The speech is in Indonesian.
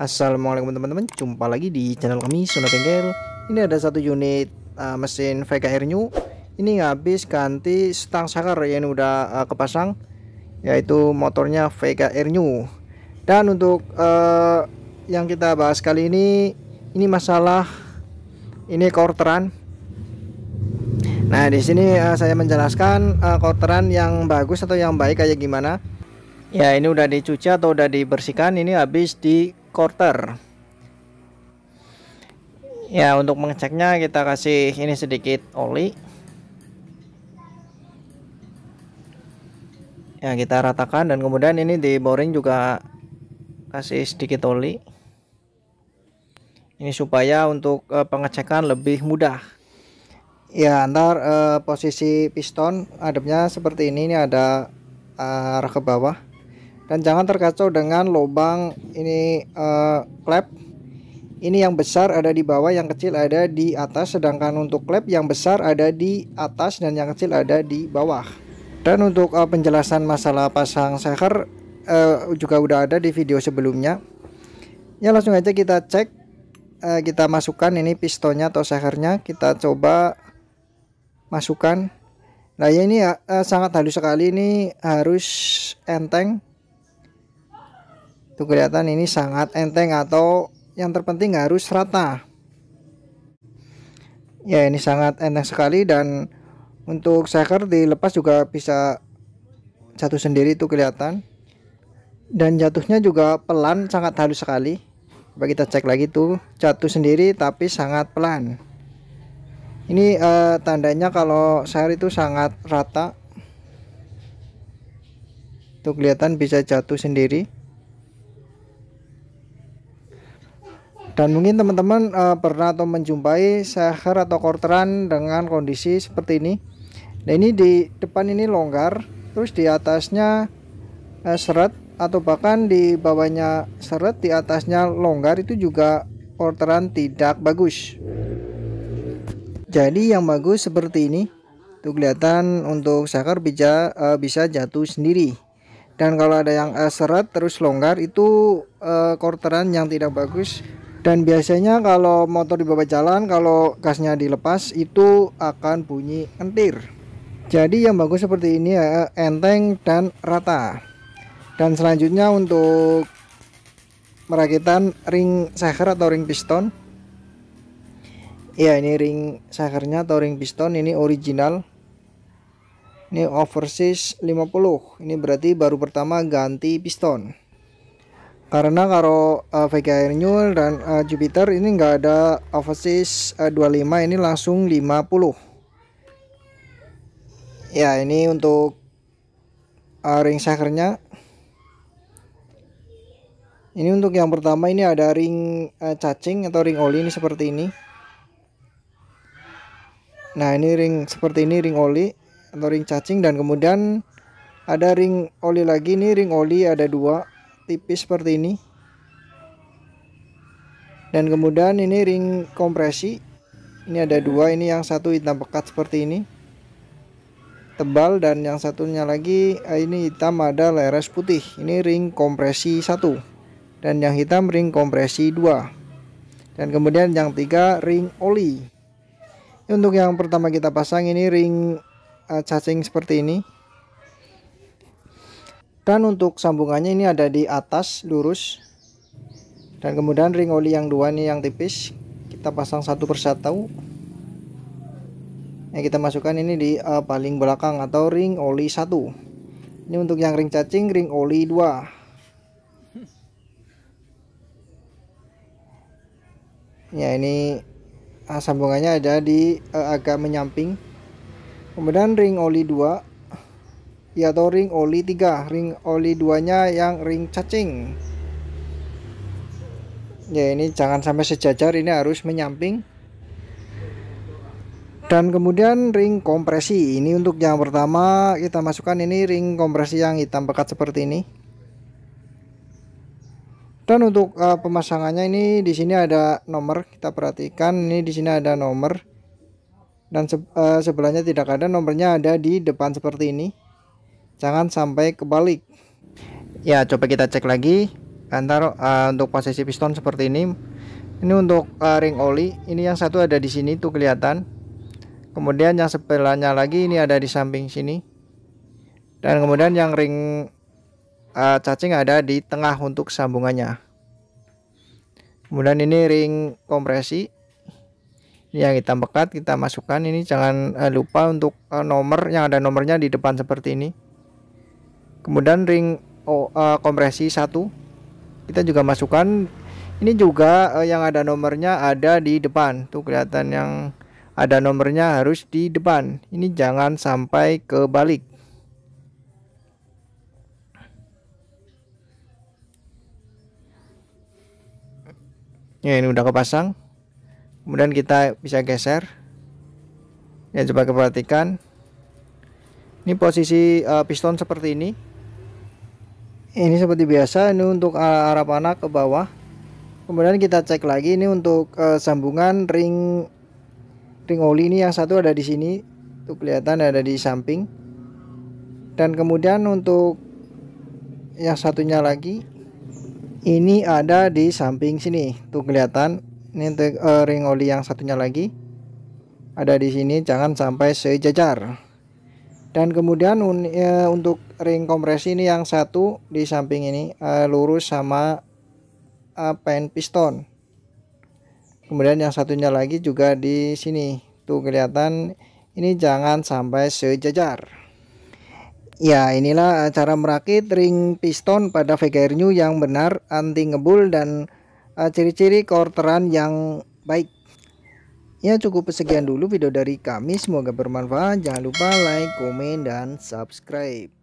Assalamualaikum teman-teman, jumpa lagi di channel kami Sunda Bengkel. Ini ada satu unit uh, mesin VKR New. Ini habis ganti stang sakar yang udah uh, kepasang, yaitu motornya VKR New. Dan untuk uh, yang kita bahas kali ini, ini masalah ini korteran. Nah di sini uh, saya menjelaskan uh, korteran yang bagus atau yang baik kayak gimana. Ya ini udah dicuci atau udah dibersihkan ini habis di quarter ya untuk mengeceknya kita kasih ini sedikit oli ya kita ratakan dan kemudian ini di boring juga kasih sedikit oli ini supaya untuk uh, pengecekan lebih mudah ya antar uh, eh, posisi piston ademnya seperti ini ini ada eh, arah ke bawah dan jangan terkacau dengan lubang ini uh, klep ini yang besar ada di bawah yang kecil ada di atas sedangkan untuk klep yang besar ada di atas dan yang kecil ada di bawah dan untuk uh, penjelasan masalah pasang seher uh, juga udah ada di video sebelumnya ya langsung aja kita cek uh, kita masukkan ini pistonnya atau sehernya kita coba masukkan nah ya ini uh, sangat halus sekali ini harus enteng Tuh kelihatan ini sangat enteng atau yang terpenting harus rata. Ya, ini sangat enteng sekali dan untuk seker dilepas juga bisa jatuh sendiri itu kelihatan. Dan jatuhnya juga pelan, sangat halus sekali. Coba kita cek lagi tuh, jatuh sendiri tapi sangat pelan. Ini uh, tandanya kalau seher itu sangat rata. itu kelihatan bisa jatuh sendiri. Dan mungkin teman-teman uh, pernah atau menjumpai seher atau korteran dengan kondisi seperti ini. Nah ini di depan ini longgar, terus di atasnya uh, seret atau bahkan di bawahnya seret, di atasnya longgar itu juga korteran tidak bagus. Jadi yang bagus seperti ini. Tuh kelihatan untuk seher bisa uh, bisa jatuh sendiri dan kalau ada yang uh, seret terus longgar itu uh, korteran yang tidak bagus dan biasanya kalau motor dibawa jalan kalau gasnya dilepas itu akan bunyi entir jadi yang bagus seperti ini ya enteng dan rata dan selanjutnya untuk merakitan ring seher atau ring piston ya ini ring sehernya atau ring piston ini original ini overseas 50 ini berarti baru pertama ganti piston karena karo uh, eh, Vega Airnyul dan uh, Jupiter ini nggak ada overseas eh, uh, 25 ini langsung 50 ya ini untuk uh, ring shakernya ini untuk yang pertama ini ada ring uh, cacing atau ring oli ini seperti ini nah ini ring seperti ini ring oli atau ring cacing dan kemudian ada ring oli lagi ini ring oli ada dua tipis seperti ini dan kemudian ini ring kompresi ini ada dua ini yang satu hitam pekat seperti ini tebal dan yang satunya lagi eh, ini hitam ada leres putih ini ring kompresi satu dan yang hitam ring kompresi dua dan kemudian yang tiga ring oli untuk yang pertama kita pasang ini ring eh, cacing seperti ini dan untuk sambungannya ini ada di atas lurus. Dan kemudian ring oli yang dua ini yang tipis kita pasang satu persatu. Yang kita masukkan ini di uh, paling belakang atau ring oli satu. Ini untuk yang ring cacing ring oli dua. Ya ini uh, sambungannya ada di uh, agak menyamping. Kemudian ring oli dua yaitu ring oli 3 ring oli 2 nya yang ring cacing ya ini jangan sampai sejajar ini harus menyamping dan kemudian ring kompresi ini untuk yang pertama kita masukkan ini ring kompresi yang hitam pekat seperti ini dan untuk uh, pemasangannya ini di sini ada nomor kita perhatikan ini di sini ada nomor dan se uh, sebelahnya tidak ada nomornya ada di depan seperti ini jangan sampai kebalik ya coba kita cek lagi antara uh, eh, untuk posisi piston seperti ini ini untuk uh, ring oli ini yang satu ada di sini tuh kelihatan kemudian yang sebelahnya lagi ini ada di samping sini dan kemudian yang ring uh, cacing ada di tengah untuk sambungannya kemudian ini ring kompresi yang hitam pekat kita masukkan ini jangan uh, lupa untuk uh, nomor yang ada nomornya di depan seperti ini kemudian ring oh, uh, kompresi satu kita juga masukkan ini juga uh, yang ada nomornya ada di depan tuh kelihatan yang ada nomornya harus di depan ini jangan sampai kebalik ya ini udah kepasang kemudian kita bisa geser ya coba perhatikan ini posisi uh, piston seperti ini ini seperti biasa ini untuk arah panah ke bawah kemudian kita cek lagi ini untuk uh, sambungan ring ring oli ini yang satu ada di sini tuh kelihatan ada di samping dan kemudian untuk yang satunya lagi ini ada di samping sini tuh kelihatan ini untuk uh, ring oli yang satunya lagi ada di sini jangan sampai sejajar dan kemudian un, e, untuk ring kompresi ini yang satu di samping ini e, lurus sama e, pen piston kemudian yang satunya lagi juga di sini tuh kelihatan ini jangan sampai sejajar Ya inilah cara merakit ring piston pada VGR New yang benar anti ngebul dan eh, ciri-ciri uh, korteran yang baik Ya cukup sekian dulu video dari kami, semoga bermanfaat. Jangan lupa like, komen, dan subscribe.